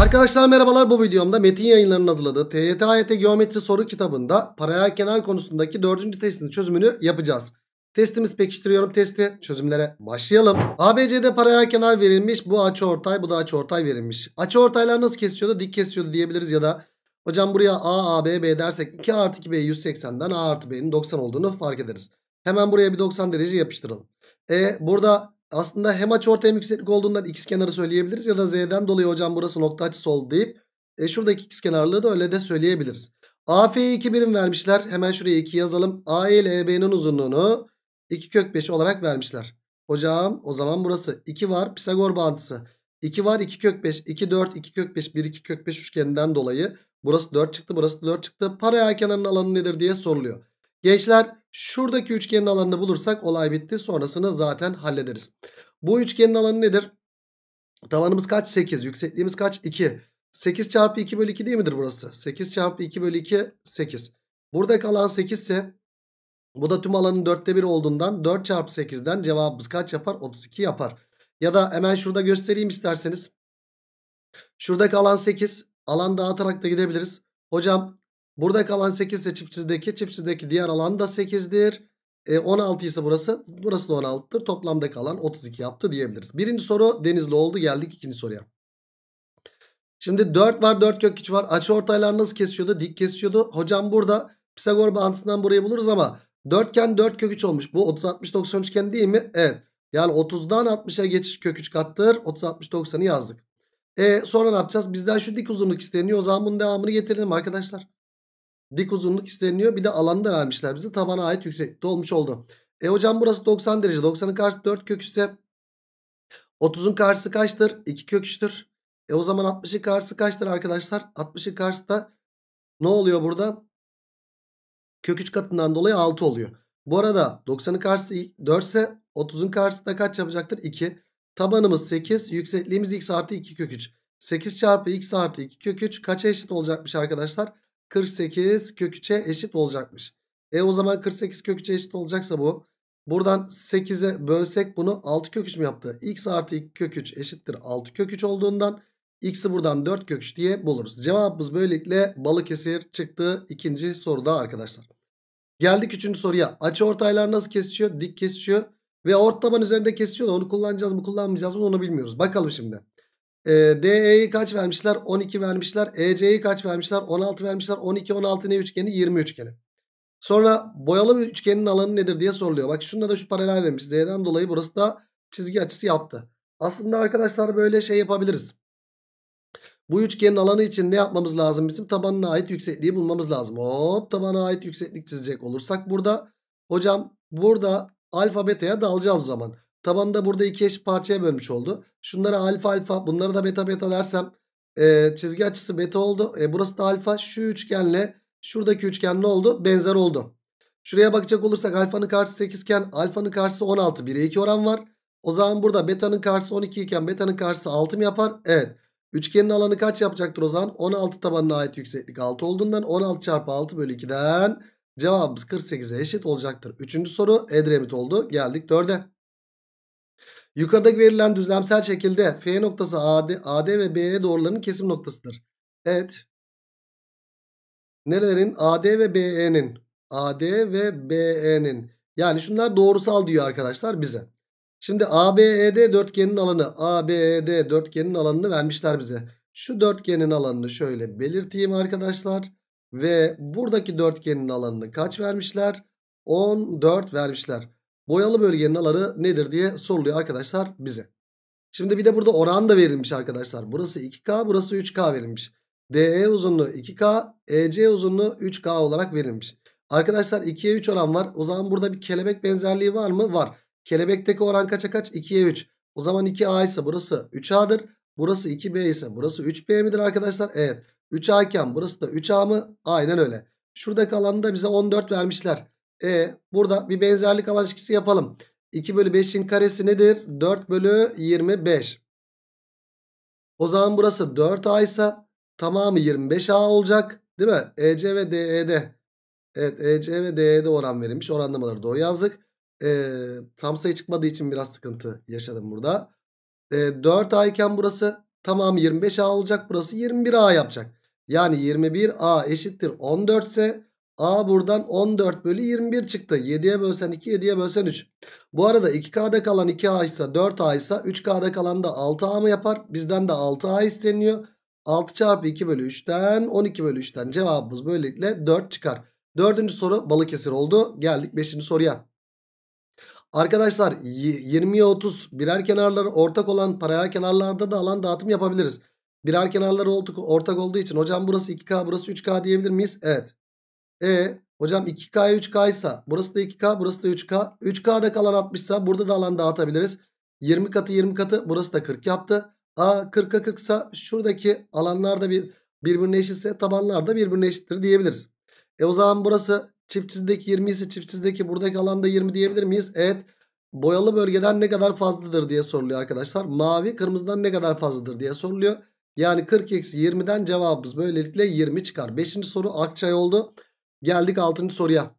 Arkadaşlar merhabalar bu videomda Metin yayınlarının hazırladığı TYT AYT Geometri Soru kitabında paralel kenar konusundaki dördüncü testin çözümünü yapacağız. Testimiz pekiştiriyorum testi çözümlere başlayalım. ABC'de paralel kenar verilmiş bu açı ortay bu da açı ortay verilmiş. Açı ortaylar nasıl kesiyordu dik kesiyordu diyebiliriz ya da hocam buraya A, A, B, B dersek 2 artı 2B 180'den A artı B'nin 90 olduğunu fark ederiz. Hemen buraya bir 90 derece yapıştıralım. E burada aslında hem açı ortaya yükseklik olduğundan x kenarı söyleyebiliriz ya da z'den dolayı hocam burası nokta açısı oldu deyip e şuradaki x kenarlığı da öyle de söyleyebiliriz. AF'ye 2 birim vermişler. Hemen şuraya 2 yazalım. AE ile EB'nin uzunluğunu 2 kök 5 olarak vermişler. Hocam o zaman burası 2 var Pisagor bağıntısı. 2 var 2 kök 5 2 4 2 kök 5 1 2 kök 5 üçgeninden dolayı burası 4 çıktı burası 4 çıktı. Paraya kenarının alanı nedir diye soruluyor. Gençler Şuradaki üçgenin alanını bulursak olay bitti. Sonrasını zaten hallederiz. Bu üçgenin alanı nedir? Tavanımız kaç? 8. Yüksekliğimiz kaç? 2. 8 çarpı 2 bölü 2 değil midir burası? 8 çarpı 2 bölü 2 8. Burada kalan 8 ise bu da tüm alanın 4'te 1 olduğundan 4 çarpı 8'den cevabımız kaç yapar? 32 yapar. Ya da hemen şurada göstereyim isterseniz. Şurada kalan 8. Alan dağıtarak da gidebiliriz. Hocam Burada kalan 8 ise çiftçideki çiftçideki diğer alan da 8'dir. E, 16 ise burası. Burası da 16'dır. Toplamda kalan 32 yaptı diyebiliriz. Birinci soru Denizli oldu. Geldik ikinci soruya. Şimdi 4 var 4 kök 3 var. Açı ortaylar nasıl kesiyordu? Dik kesiyordu. Hocam burada Pisagor bağıntısından burayı buluruz ama dörtgen 4 kök 3 olmuş. Bu 30 60 90 üçgen değil mi? Evet. Yani 30'dan 60'a geçiş kök 3 kattır. 30 60 90'ı yazdık. E sonra ne yapacağız? Bizden şu dik uzunluk isteniyor. O zaman bunun devamını getirelim arkadaşlar. Dik uzunluk isteniyor. Bir de alanı da vermişler bize. Tabana ait yükseklikte olmuş oldu. E hocam burası 90 derece. 90'ın karşısı 4 kök ise 30'un karşısı kaçtır? 2 kök 3'tür. E o zaman 60'ın karşısı kaçtır arkadaşlar? 60'ın karşısı da ne oluyor burada? Kök 3 katından dolayı 6 oluyor. Bu arada 90'ın karşısı 4 ise 30'un karşısı da kaç yapacaktır? 2. Tabanımız 8. Yüksekliğimiz x artı 2 kök 3. 8 çarpı x artı 2 kök 3 kaça eşit olacakmış arkadaşlar? 48 kök 3'e eşit olacakmış. E o zaman 48 kök 3'e eşit olacaksa bu. Buradan 8'e bölsek bunu 6 kök 3 mü yaptı? X artı 2 kök 3 eşittir 6 kök 3 olduğundan X'i buradan 4 kök 3 diye buluruz. Cevabımız böylelikle Balıkesir çıktı ikinci soruda arkadaşlar. Geldik üçüncü soruya. Açı ortaylar nasıl kesişiyor? Dik kesişiyor. Ve ort taban üzerinde kesişiyor da onu kullanacağız mı kullanmayacağız mı onu bilmiyoruz. Bakalım şimdi. E, ee, DE'yi kaç vermişler? 12 vermişler. EC'yi kaç vermişler? 16 vermişler. 12, 16 ne üçgeni? 20 üçgeni. Sonra boyalı bir üçgenin alanı nedir diye soruluyor. Bak şunda da şu paralel vermiş. Z'den dolayı burası da çizgi açısı yaptı. Aslında arkadaşlar böyle şey yapabiliriz. Bu üçgenin alanı için ne yapmamız lazım? Bizim tabanına ait yüksekliği bulmamız lazım. Hop tabana ait yükseklik çizecek olursak burada. Hocam burada alfa beta'ya dalacağız o zaman. Tabanda burada iki eşit parçaya bölmüş oldu. Şunlara alfa alfa bunları da beta beta dersem e, çizgi açısı beta oldu. E, burası da alfa şu üçgenle şuradaki üçgen ne oldu? Benzer oldu. Şuraya bakacak olursak alfanın karşısı 8 iken alfanın karşısı 16 1'e 2 oran var. O zaman burada betanın karşısı 12 iken betanın karşısı 6 mı yapar? Evet. Üçgenin alanı kaç yapacaktır o zaman? 16 tabanına ait yükseklik 6 olduğundan 16 çarpı 6 bölü 2'den cevabımız 48'e eşit olacaktır. Üçüncü soru Edremit oldu. Geldik 4'e. Yukarıdaki verilen düzlemsel şekilde F noktası AD, AD ve BE doğrularının kesim noktasıdır. Evet. Nerelerin? AD ve BE'nin. AD ve BE'nin. Yani şunlar doğrusal diyor arkadaşlar bize. Şimdi ABED dörtgenin alanı. ABED dörtgenin alanını vermişler bize. Şu dörtgenin alanını şöyle belirteyim arkadaşlar. Ve buradaki dörtgenin alanını kaç vermişler? 14 vermişler. Boyalı bölgenin alanı nedir diye soruluyor arkadaşlar bize. Şimdi bir de burada oran da verilmiş arkadaşlar. Burası 2K burası 3K verilmiş. DE uzunluğu 2K EC uzunluğu 3K olarak verilmiş. Arkadaşlar 2'ye 3 oran var. O zaman burada bir kelebek benzerliği var mı? Var. Kelebekteki oran kaça kaç? 2'ye 3. O zaman 2A ise burası 3A'dır. Burası 2B ise burası 3B midir arkadaşlar? Evet. 3A iken burası da 3A mı? Aynen öyle. Şuradaki alanda bize 14 vermişler. E burada bir benzerlik alan ilişkisi yapalım. 2 bölü 5'in karesi nedir? 4 bölü 25. O zaman burası 4A ise tamamı 25A olacak. Değil mi? EC ve DED. E, evet EC ve DED e, oran verilmiş. Oranlamaları doğru yazdık. E, tam sayı çıkmadığı için biraz sıkıntı yaşadım burada. E, 4A iken burası tamamı 25A olacak. Burası 21A yapacak. Yani 21A eşittir 14 ise A buradan 14 bölü 21 çıktı. 7'ye bölsen 2, 7'ye bölsen 3. Bu arada 2K'da kalan 2A ise 4A ise 3K'da kalan da 6A mı yapar? Bizden de 6A isteniyor. 6 çarpı 2 bölü 3'ten 12 bölü 3'ten cevabımız böylelikle 4 çıkar. Dördüncü soru Balıkesir oldu. Geldik 5. soruya. Arkadaşlar 20'ye 30 birer kenarları ortak olan paraya kenarlarda da alan dağıtım yapabiliriz. Birer kenarları ortak olduğu için hocam burası 2K burası 3K diyebilir miyiz? Evet. E hocam 2K 3K ise burası da 2K burası da 3K. 3K'da kalan 60 ise burada da alan dağıtabiliriz. 20 katı 20 katı burası da 40 yaptı. A 40'a 40 ise şuradaki alanlar da bir, birbirine eşitse tabanlar da birbirine eşittir diyebiliriz. E o zaman burası çiftçizdeki 20 ise çiftçizdeki buradaki alanda 20 diyebilir miyiz? Evet. Boyalı bölgeden ne kadar fazladır diye soruluyor arkadaşlar. Mavi kırmızıdan ne kadar fazladır diye soruluyor. Yani 40-20'den cevabımız böylelikle 20 çıkar. Beşinci soru Akçay oldu. Geldik 6. soruya.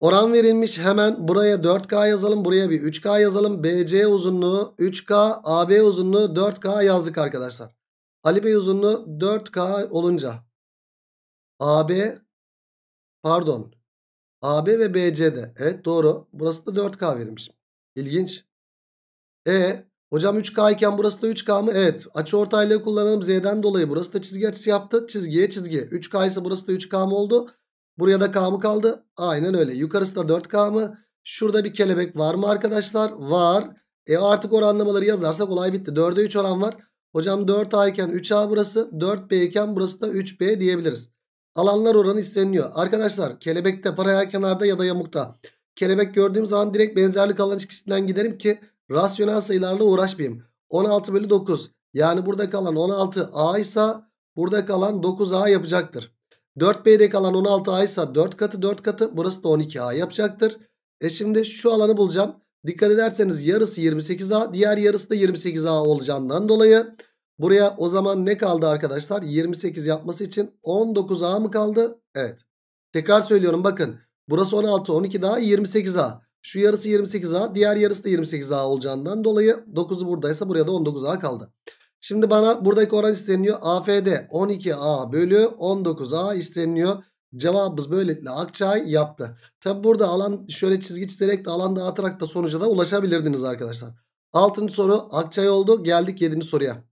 Oran verilmiş hemen buraya 4K yazalım buraya bir 3K yazalım. BC uzunluğu 3K AB uzunluğu 4K yazdık arkadaşlar. Ali Bey uzunluğu 4K olunca AB pardon AB ve BC'de evet doğru burası da 4K verilmiş. İlginç. E Hocam 3K iken burası da 3K mı? Evet. Açı ortaylığı kullanalım. Z'den dolayı burası da çizgi açısı yaptı. Çizgiye çizgi. 3K ise burası da 3K mı oldu? Buraya da K mı kaldı? Aynen öyle. Yukarısı da 4K mı? Şurada bir kelebek var mı arkadaşlar? Var. E artık oranlamaları yazarsak olay bitti. 4'e 3 oran var. Hocam 4A iken 3A burası. 4B iken burası da 3B diyebiliriz. Alanlar oranı isteniyor. Arkadaşlar kelebekte paraya kenarda ya da yamukta. Kelebek gördüğüm zaman direkt benzerlik alan ilişkisinden giderim ki Rasyonel sayılarla uğraşmayayım. 16 bölü 9 yani burada kalan 16A ise burada kalan 9A yapacaktır. 4B'de kalan 16A ise 4 katı 4 katı burası da 12A yapacaktır. E şimdi şu alanı bulacağım. Dikkat ederseniz yarısı 28A diğer yarısı da 28A olacağından dolayı buraya o zaman ne kaldı arkadaşlar? 28 yapması için 19A mı kaldı? Evet. Tekrar söylüyorum bakın burası 16 12 daha 28A. Şu yarısı 28A diğer yarısı da 28A olacağından dolayı 9'u buradaysa buraya da 19A kaldı. Şimdi bana buradaki oran isteniyor, AFD 12A bölü 19A isteniyor. Cevabımız böylelikle Akçay yaptı. Tabi burada alan şöyle çizgi çizerek de alan dağıtarak da sonuca da ulaşabilirdiniz arkadaşlar. Altıncı soru Akçay oldu. Geldik yedinci soruya.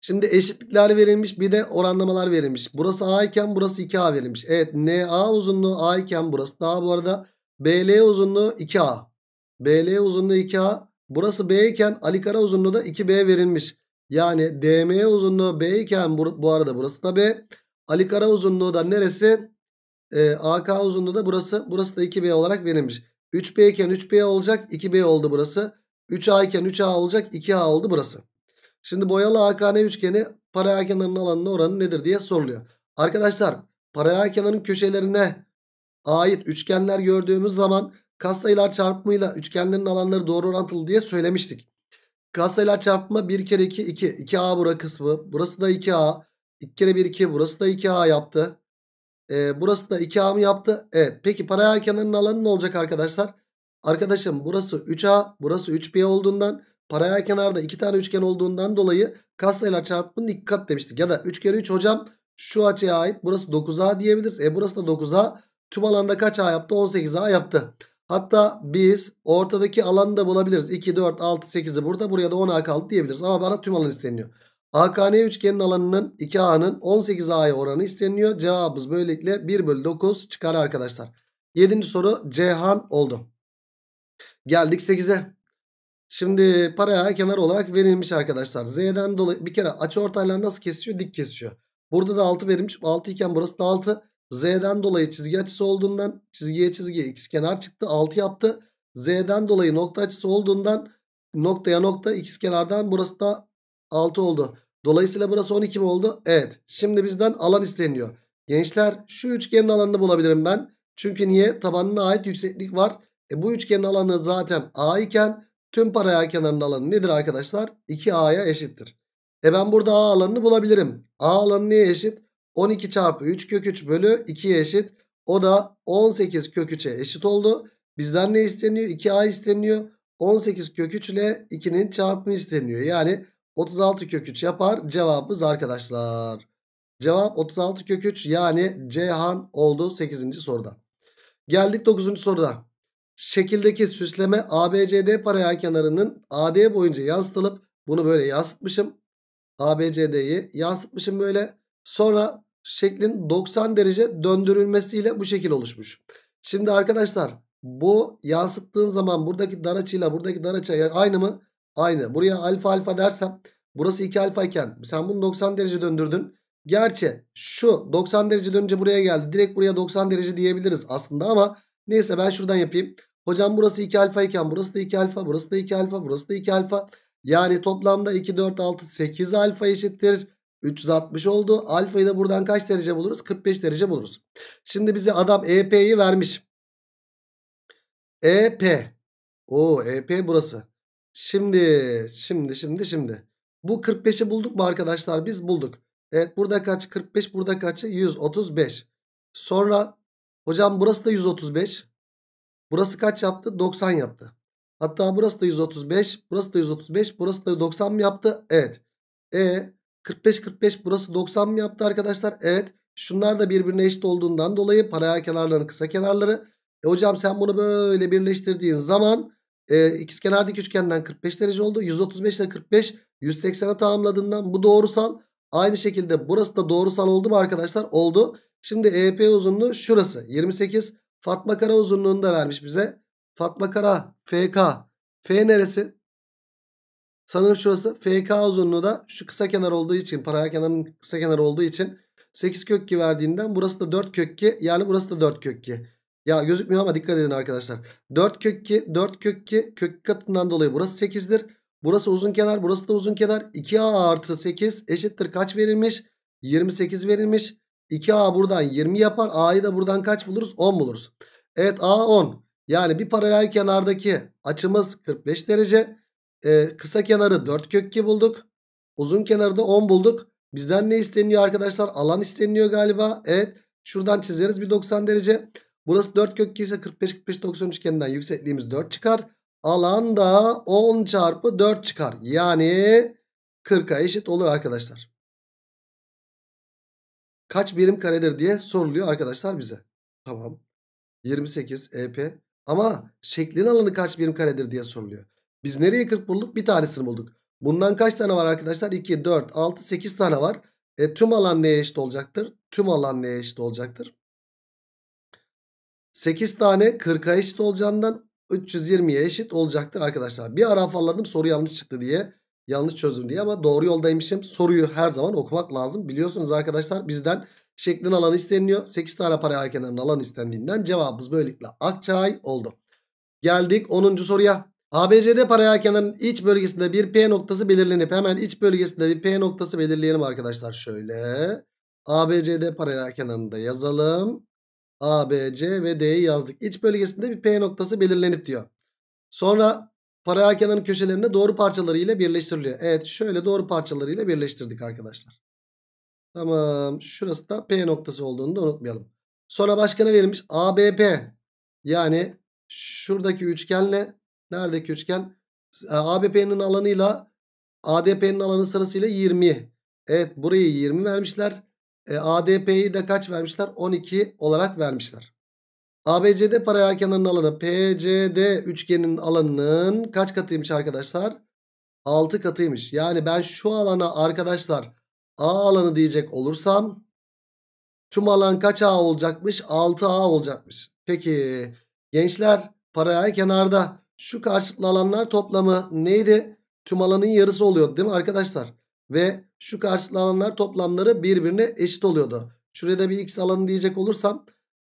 Şimdi eşitlikler verilmiş bir de oranlamalar verilmiş. Burası A iken burası 2A verilmiş. Evet NA uzunluğu A iken burası daha bu arada. BL uzunluğu 2A. BL uzunluğu 2A. Burası B iken Ali Kara uzunluğu da 2B verilmiş. Yani DM uzunluğu B iken bu, bu arada burası da B. Ali Kara uzunluğu da neresi? Ee, AK uzunluğu da burası. Burası da 2B olarak verilmiş. 3B iken 3B olacak. 2B oldu burası. 3A iken 3A olacak. 2A oldu burası. Şimdi boyalı AKN üçgeni paralel kenarının alanına oranı nedir diye soruluyor. Arkadaşlar paralel kenarın köşelerine ait üçgenler gördüğümüz zaman katsayılar çarpımıyla üçgenlerin alanları doğru orantılı diye söylemiştik. Katsayılar çarpımı 1 kere 2 2. 2A bura kısmı. Burası da 2A. 2 kere 1 2. Burası da 2A yaptı. Ee, burası da 2A mı yaptı? Evet. Peki paralel kenarının alanı ne olacak arkadaşlar? Arkadaşım burası 3A. Burası 3B olduğundan paralel kenarda 2 tane üçgen olduğundan dolayı katsayılar çarpımının dikkat demiştik. Ya da 3 kere 3 hocam şu açıya ait. Burası 9A diyebiliriz. E burası da 9A. Tüm alanda kaç A yaptı? 18 A yaptı. Hatta biz ortadaki alanı da bulabiliriz. 2, 4, 6, 8'i burada. Buraya da 10 A kaldı diyebiliriz. Ama bana tüm alan isteniyor. AKN üçgenin alanının 2A'nın 18 A'ya oranı isteniyor. Cevabımız böylelikle 1 bölü 9 çıkar arkadaşlar. 7. soru Cihan oldu. Geldik 8'e. Şimdi paraya kenar olarak verilmiş arkadaşlar. Z'den dolayı bir kere açı ortaylar nasıl kesiyor? Dik kesiyor. Burada da 6 verilmiş. 6 iken burası da 6. Z'den dolayı çizgi açısı olduğundan çizgiye çizgi x kenar çıktı 6 yaptı. Z'den dolayı nokta açısı olduğundan noktaya nokta x kenardan burası da 6 oldu. Dolayısıyla burası 12 mi oldu? Evet. Şimdi bizden alan isteniyor. Gençler şu üçgenin alanını bulabilirim ben. Çünkü niye? Tabanına ait yükseklik var. E, bu üçgenin alanı zaten A iken tüm paraya kenarının alanı nedir arkadaşlar? 2A'ya eşittir. E ben burada A alanını bulabilirim. A alanı niye eşit? 12 çarpı 3 kök 3 bölü 2'ye eşit. O da 18 kök 3'e eşit oldu. Bizden ne isteniyor? 2A isteniyor. 18 kök 3 ile 2'nin çarpımı isteniyor. Yani 36 kök 3 yapar cevabımız arkadaşlar. Cevap 36 kök 3 yani Cihan oldu 8. soruda. Geldik 9. soruda. Şekildeki süsleme ABCD paraya kenarının AD boyunca yansıtılıp bunu böyle yansıtmışım. ABCD'yi yansıtmışım böyle. Sonra şeklin 90 derece döndürülmesiyle bu şekil oluşmuş. Şimdi arkadaşlar bu yansıttığın zaman buradaki dar açıyla buradaki dar açı aynı mı? Aynı. Buraya alfa alfa dersem burası 2 alfa iken sen bunu 90 derece döndürdün. Gerçi şu 90 derece dönünce buraya geldi. Direkt buraya 90 derece diyebiliriz aslında ama neyse ben şuradan yapayım. Hocam burası 2 alfa iken burası da 2 alfa, burası da 2 alfa, burası da 2 alfa. Yani toplamda 2, 4, 6, 8 alfa eşittir. 360 oldu. Alfayı da buradan kaç derece buluruz? 45 derece buluruz. Şimdi bize adam EP'yi vermiş. EP. O EP burası. Şimdi şimdi şimdi şimdi. Bu 45'i bulduk mu arkadaşlar? Biz bulduk. Evet burada kaç? 45 burada kaç? 135. Sonra hocam burası da 135. Burası kaç yaptı? 90 yaptı. Hatta burası da 135. Burası da 135. Burası da 90 mı yaptı? Evet. E 45-45 burası 90 mı yaptı arkadaşlar? Evet. Şunlar da birbirine eşit olduğundan dolayı paraya kenarların kısa kenarları. E hocam sen bunu böyle birleştirdiğin zaman e, ikizkenardaki üçgenden 45 derece oldu. 135 ile 45 180'e tamamladığından bu doğrusal. Aynı şekilde burası da doğrusal oldu mu arkadaşlar? Oldu. Şimdi EP uzunluğu şurası 28. Fatma Kara uzunluğunu da vermiş bize. Fatma Kara FK. F neresi? Sanırım şurası FK uzunluğu da şu kısa kenar olduğu için paralel kenarın kısa kenarı olduğu için 8 kök 2 verdiğinden burası da 4 kök 2 yani burası da 4 kök 2. Ya gözükmüyor ama dikkat edin arkadaşlar. 4 kök 2 4 kök 2 kök katından dolayı burası 8'dir. Burası uzun kenar burası da uzun kenar. 2A artı 8 eşittir kaç verilmiş? 28 verilmiş. 2A buradan 20 yapar. A'yı da buradan kaç buluruz? 10 buluruz. Evet A 10. Yani bir paralel kenardaki açımız 45 derece e, kısa kenarı 4 2 bulduk. Uzun kenarı da 10 bulduk. Bizden ne isteniyor arkadaşlar? Alan isteniyor galiba. Evet. Şuradan çizeriz bir 90 derece. Burası 4 2 ise 45 45 90 üçgeninden yüksekliğimiz 4 çıkar. Alan da 10 çarpı 4 çıkar. Yani 40'a eşit olur arkadaşlar. Kaç birim karedir diye soruluyor arkadaşlar bize. Tamam. 28 EP. Ama şeklin alanı kaç birim karedir diye soruluyor. Biz nereye 40 bulduk? Bir tanesini bulduk. Bundan kaç tane var arkadaşlar? 2, 4, 6, 8 tane var. E, tüm alan neye eşit olacaktır? Tüm alan neye eşit olacaktır? 8 tane 40'a eşit olacağından 320'ye eşit olacaktır arkadaşlar. Bir ara afalladım soru yanlış çıktı diye. Yanlış çözdüm diye ama doğru yoldaymışım. Soruyu her zaman okumak lazım. Biliyorsunuz arkadaşlar bizden şeklin alanı isteniliyor. 8 tane paralel kenarın alanı istendiğinden cevabımız böylelikle Akçay oldu. Geldik 10. soruya. ABCD paralelkenarın iç bölgesinde bir P noktası belirlenip hemen iç bölgesinde bir P noktası belirleyelim arkadaşlar şöyle. ABCD paralelkenarını da yazalım. ABC ve D'yi yazdık. İç bölgesinde bir P noktası belirlenip diyor. Sonra paralelkenarın köşelerinde doğru parçaları ile birleştiriliyor. Evet şöyle doğru parçaları ile birleştirdik arkadaşlar. Tamam şurası da P noktası olduğunu da unutmayalım. Sonra başka ne verilmiş? ABP yani şuradaki üçgenle Neredeki üçgen? E, ABP'nin alanıyla ADP'nin alanı sırasıyla 20. Evet burayı 20 vermişler. E, ADP'yi de kaç vermişler? 12 olarak vermişler. ABCD paralel kenarının alanı PCD üçgenin alanının kaç katıymış arkadaşlar? 6 katıymış. Yani ben şu alana arkadaşlar A alanı diyecek olursam tüm alan kaç A olacakmış? 6A olacakmış. Peki gençler paralel kenarda şu karşıtlı alanlar toplamı neydi? Tüm alanın yarısı oluyordu değil mi arkadaşlar? Ve şu karşıtlı alanlar toplamları birbirine eşit oluyordu. Şuraya da bir x alanı diyecek olursam.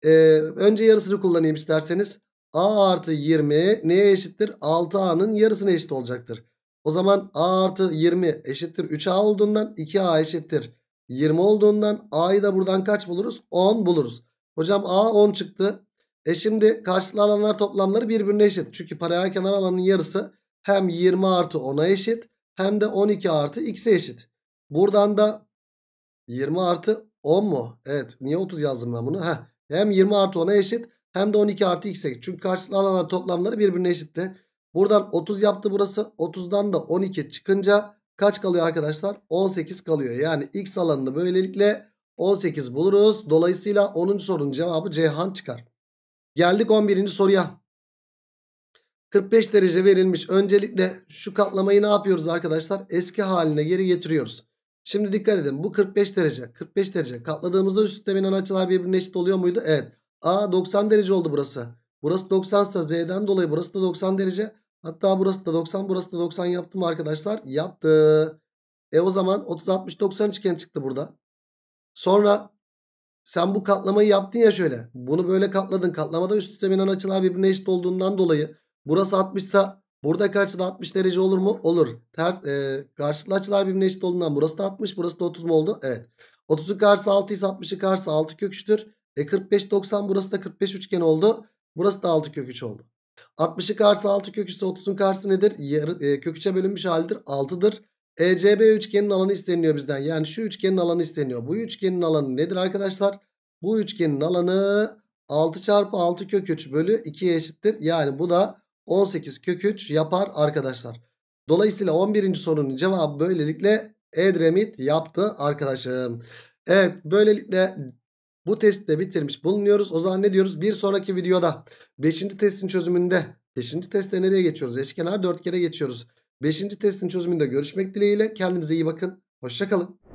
E, önce yarısını kullanayım isterseniz. a artı 20 neye eşittir? 6a'nın yarısına eşit olacaktır. O zaman a artı 20 eşittir 3a olduğundan 2a eşittir 20 olduğundan a'yı da buradan kaç buluruz? 10 buluruz. Hocam a 10 çıktı. E şimdi karşılıklı alanlar toplamları birbirine eşit. Çünkü paralel kenar alanın yarısı hem 20 artı 10'a eşit hem de 12 artı x'e eşit. Buradan da 20 artı 10 mu? Evet. Niye 30 yazdım ben bunu? Heh. Hem 20 artı 10'a eşit hem de 12 artı x'e eşit. Çünkü karşılıklı alanlar toplamları birbirine eşitti. Buradan 30 yaptı burası. 30'dan da 12 çıkınca kaç kalıyor arkadaşlar? 18 kalıyor. Yani x alanını böylelikle 18 buluruz. Dolayısıyla 10. sorunun cevabı Ceyhan çıkar. Geldik 11. soruya. 45 derece verilmiş. Öncelikle şu katlamayı ne yapıyoruz arkadaşlar? Eski haline geri getiriyoruz. Şimdi dikkat edin. Bu 45 derece. 45 derece. Katladığımızda üst temenin açılar birbirine eşit oluyor muydu? Evet. A 90 derece oldu burası. Burası 90 ise Z'den dolayı burası da 90 derece. Hatta burası da 90 burası da 90 yaptı mı arkadaşlar? Yaptı. E o zaman 30 60 90 çıkan çıktı burada. Sonra sen bu katlamayı yaptın ya şöyle. Bunu böyle katladın. Katlamada üst üste binen açılar birbirine eşit olduğundan dolayı burası 60 ise burada karşıda 60 derece olur mu? Olur. Ters, e, karşılıklı açılar birbirine eşit olduğundan burası da 60 burası da 30 mu oldu? Evet. 30'un karşısı 6 ise 60'ın karşısı 6 kök 3'tür. E 45 90 burası da 45 üçgen oldu. Burası da 6 kök 3 oldu. 60'ı karşısı 6 kök 3 ise 30'un karşısı nedir? Yarı, e, kök 3'e bölünmüş halidir. 6'dır. ECB üçgenin alanı isteniyor bizden. Yani şu üçgenin alanı isteniyor. Bu üçgenin alanı nedir arkadaşlar? Bu üçgenin alanı 6 çarpı 6 kök 3 bölü 2'ye eşittir. Yani bu da 18 kök 3 yapar arkadaşlar. Dolayısıyla 11. sorunun cevabı böylelikle Edremit yaptı arkadaşım. Evet böylelikle bu testi de bitirmiş bulunuyoruz. O zaman ne diyoruz? Bir sonraki videoda 5. testin çözümünde 5. testte nereye geçiyoruz? Eşkenar kere geçiyoruz. Beşinci testin çözümünde görüşmek dileğiyle. Kendinize iyi bakın. Hoşçakalın.